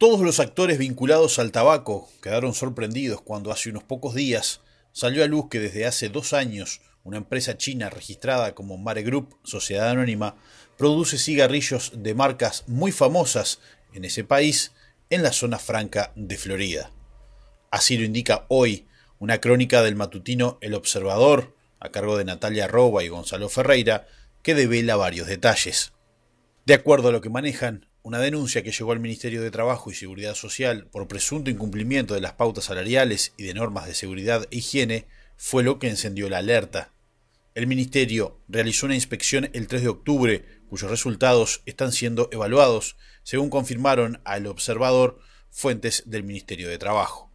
Todos los actores vinculados al tabaco quedaron sorprendidos cuando hace unos pocos días salió a luz que desde hace dos años una empresa china registrada como Mare Group, Sociedad Anónima, produce cigarrillos de marcas muy famosas en ese país, en la zona franca de Florida. Así lo indica hoy una crónica del matutino El Observador, a cargo de Natalia Roba y Gonzalo Ferreira, que devela varios detalles. De acuerdo a lo que manejan, una denuncia que llegó al Ministerio de Trabajo y Seguridad Social por presunto incumplimiento de las pautas salariales y de normas de seguridad e higiene fue lo que encendió la alerta. El Ministerio realizó una inspección el 3 de octubre, cuyos resultados están siendo evaluados, según confirmaron al observador fuentes del Ministerio de Trabajo.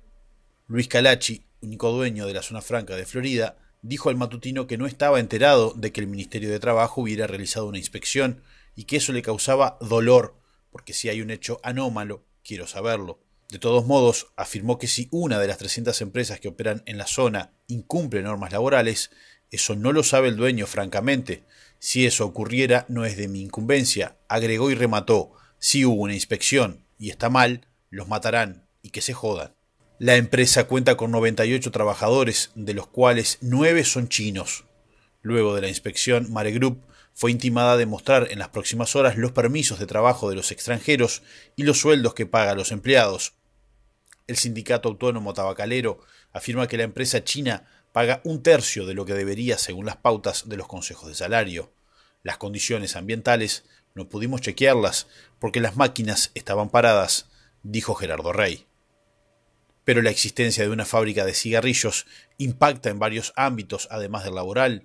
Luis Calachi, único dueño de la zona franca de Florida, dijo al matutino que no estaba enterado de que el Ministerio de Trabajo hubiera realizado una inspección y que eso le causaba dolor porque si hay un hecho anómalo, quiero saberlo. De todos modos, afirmó que si una de las 300 empresas que operan en la zona incumple normas laborales, eso no lo sabe el dueño, francamente. Si eso ocurriera, no es de mi incumbencia, agregó y remató. Si hubo una inspección y está mal, los matarán y que se jodan. La empresa cuenta con 98 trabajadores, de los cuales 9 son chinos. Luego de la inspección, Mare fue intimada a demostrar en las próximas horas los permisos de trabajo de los extranjeros y los sueldos que paga a los empleados. El sindicato autónomo tabacalero afirma que la empresa china paga un tercio de lo que debería según las pautas de los consejos de salario. Las condiciones ambientales no pudimos chequearlas porque las máquinas estaban paradas, dijo Gerardo Rey. Pero la existencia de una fábrica de cigarrillos impacta en varios ámbitos además del laboral,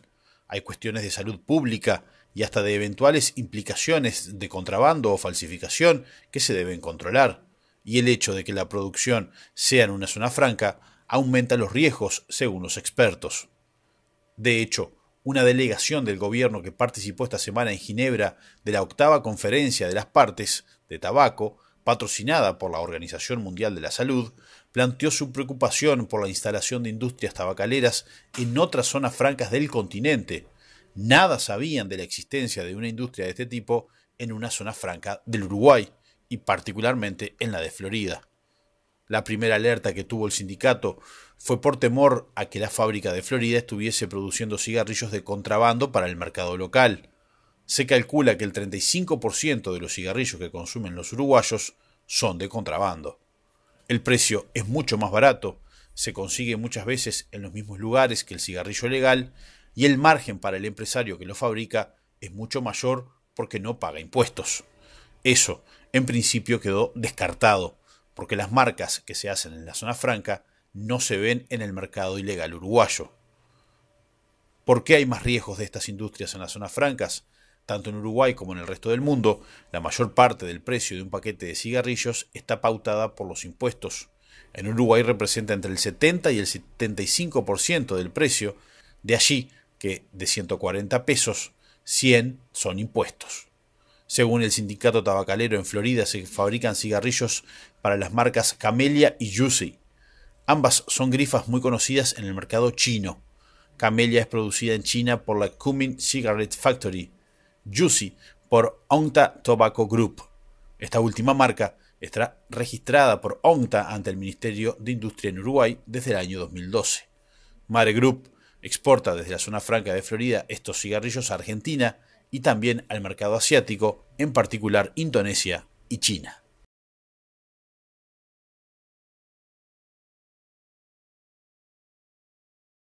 hay cuestiones de salud pública y hasta de eventuales implicaciones de contrabando o falsificación que se deben controlar. Y el hecho de que la producción sea en una zona franca aumenta los riesgos, según los expertos. De hecho, una delegación del gobierno que participó esta semana en Ginebra de la octava conferencia de las partes de tabaco patrocinada por la Organización Mundial de la Salud, planteó su preocupación por la instalación de industrias tabacaleras en otras zonas francas del continente. Nada sabían de la existencia de una industria de este tipo en una zona franca del Uruguay y particularmente en la de Florida. La primera alerta que tuvo el sindicato fue por temor a que la fábrica de Florida estuviese produciendo cigarrillos de contrabando para el mercado local se calcula que el 35% de los cigarrillos que consumen los uruguayos son de contrabando. El precio es mucho más barato, se consigue muchas veces en los mismos lugares que el cigarrillo legal y el margen para el empresario que lo fabrica es mucho mayor porque no paga impuestos. Eso, en principio, quedó descartado, porque las marcas que se hacen en la zona franca no se ven en el mercado ilegal uruguayo. ¿Por qué hay más riesgos de estas industrias en las zonas francas? Tanto en Uruguay como en el resto del mundo, la mayor parte del precio de un paquete de cigarrillos está pautada por los impuestos. En Uruguay representa entre el 70 y el 75% del precio, de allí que de 140 pesos, 100 son impuestos. Según el sindicato tabacalero en Florida se fabrican cigarrillos para las marcas Camelia y Juicy. Ambas son grifas muy conocidas en el mercado chino. Camelia es producida en China por la Cumming Cigarette Factory, Juicy por Onta Tobacco Group. Esta última marca está registrada por Onta ante el Ministerio de Industria en Uruguay desde el año 2012. Mare Group exporta desde la zona franca de Florida estos cigarrillos a Argentina y también al mercado asiático, en particular Indonesia y China.